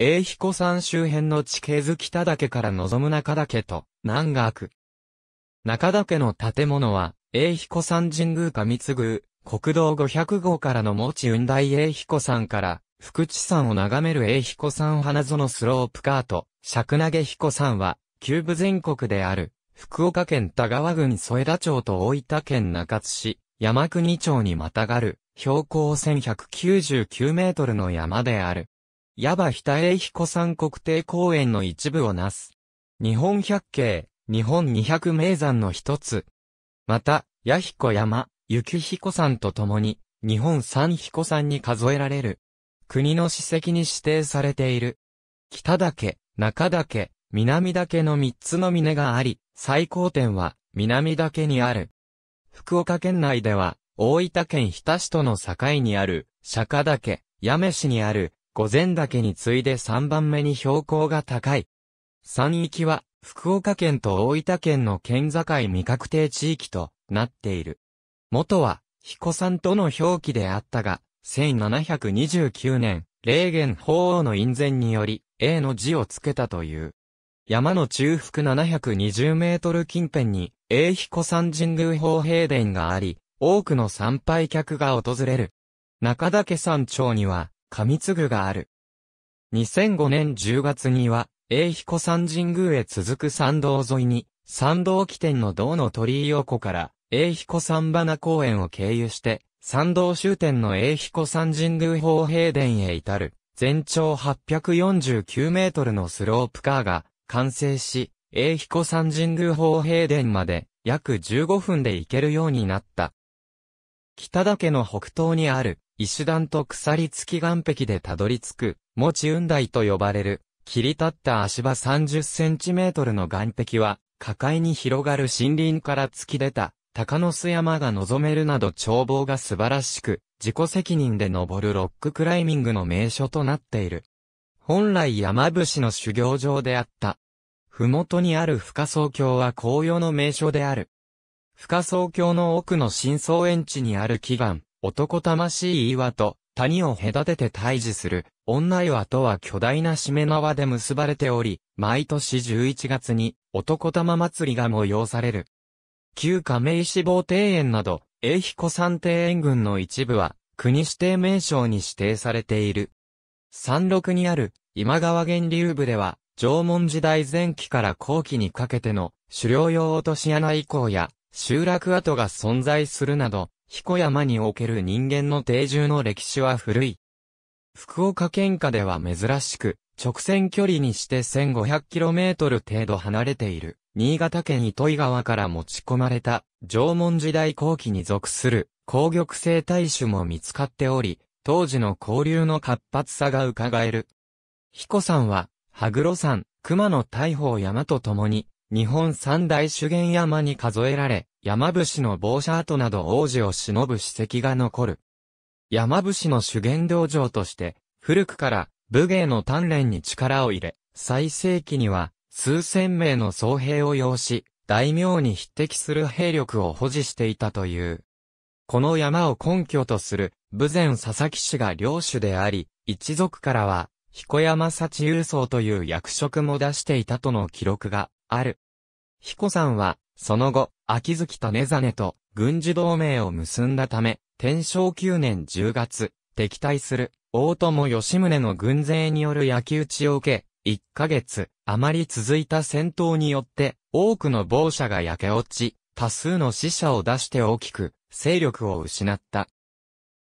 英彦山周辺の地形図北岳から望む中岳と、南岳。中岳の建物は、英彦山神宮上津宮、国道500号からの持ち雲大英彦山から、福地山を眺める英彦山花園スロープカート、尺投げ彦山は、旧部全国である、福岡県田川郡添田町と大分県中津市、山国町にまたがる、標高1199メートルの山である。矢場北栄彦山国定公園の一部をなす。日本百景、日本二百名山の一つ。また、矢彦山、雪彦山と共に、日本三彦山に数えられる。国の史跡に指定されている。北岳、中岳、南岳の三つの峰があり、最高点は南岳にある。福岡県内では、大分県日田市との境にある、釈迦岳、八女市にある、御前岳に次いで3番目に標高が高い。山域は、福岡県と大分県の県境未確定地域となっている。元は、彦山との表記であったが、1729年、霊元法王の院前により、A の字をつけたという。山の中腹720メートル近辺に、A 彦山神宮法平殿があり、多くの参拝客が訪れる。中岳山頂には、上継ぐがある。2005年10月には、英彦山神宮へ続く山道沿いに、山道起点の道の鳥居横から、英彦山花公園を経由して、山道終点の英彦山神宮法平殿へ至る、全長849メートルのスロープカーが、完成し、英彦山神宮法平殿まで、約15分で行けるようになった。北岳の北東にある、石段と鎖付き岩壁でたどり着く、持ち雲台と呼ばれる、切り立った足場30センチメートルの岩壁は、下界に広がる森林から突き出た、高野須山が望めるなど眺望が素晴らしく、自己責任で登るロッククライミングの名所となっている。本来山伏の修行場であった。ふもとにある深層橋は紅葉の名所である。深層橋の奥の深層園地にある祈願、男魂岩と、谷を隔てて退治する、女岩とは巨大な締め縄で結ばれており、毎年11月に、男玉祭りが催される。旧亀井志望庭園など、英彦山庭園群の一部は、国指定名称に指定されている。山麓にある、今川源流部では、縄文時代前期から後期にかけての、狩猟用落とし穴以降や、集落跡が存在するなど、彦山における人間の定住の歴史は古い。福岡県下では珍しく、直線距離にして 1500km 程度離れている、新潟県糸井川から持ち込まれた、縄文時代後期に属する、紅玉生態種も見つかっており、当時の交流の活発さが伺える。彦山は、羽黒山、熊野大砲山と共に、日本三大修験山に数えられ、山伏の帽子跡など王子を忍ぶ史跡が残る。山伏の修験道場として、古くから武芸の鍛錬に力を入れ、最盛期には数千名の僧兵を要し、大名に匹敵する兵力を保持していたという。この山を根拠とする、武前佐々木氏が領主であり、一族からは、彦山幸雄僧という役職も出していたとの記録がある。彦んは、その後、秋月と根ねと軍事同盟を結んだため、天正9年10月、敵対する大友義宗の軍勢による焼き討ちを受け、1ヶ月、あまり続いた戦闘によって、多くの亡者が焼け落ち、多数の死者を出して大きく、勢力を失った。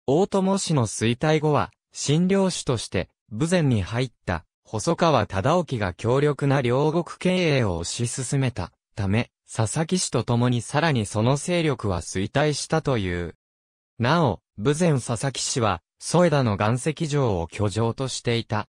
大友氏の衰退後は、診療師として、武前に入った細川忠興が強力な両国経営を推し進めたため、佐々木氏と共にさらにその勢力は衰退したという。なお、武前佐々木氏は、添田の岩石城を居城としていた。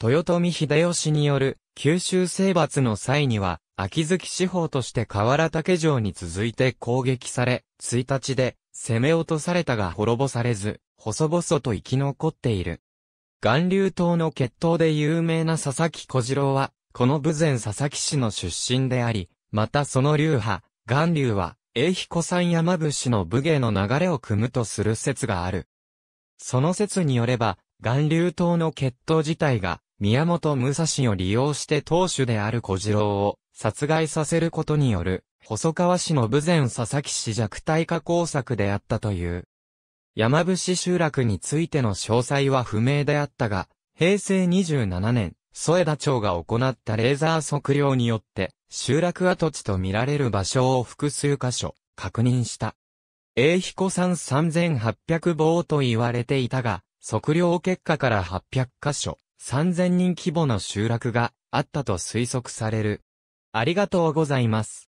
豊臣秀吉による九州征伐の際には、秋月四方として河原竹城に続いて攻撃され、1日で攻め落とされたが滅ぼされず、細々と生き残っている。岩流島の決闘で有名な佐々木小次郎は、この武前佐々木氏の出身であり、またその流派、岩流は、英彦山山伏の武芸の流れを組むとする説がある。その説によれば、岩流島の決闘自体が、宮本武蔵を利用して当主である小次郎を殺害させることによる、細川氏の武前佐々木氏弱体化工作であったという。山伏集落についての詳細は不明であったが、平成27年、添田町が行ったレーザー測量によって、集落跡地と見られる場所を複数箇所、確認した。英彦山3800棒と言われていたが、測量結果から800箇所、3000人規模の集落があったと推測される。ありがとうございます。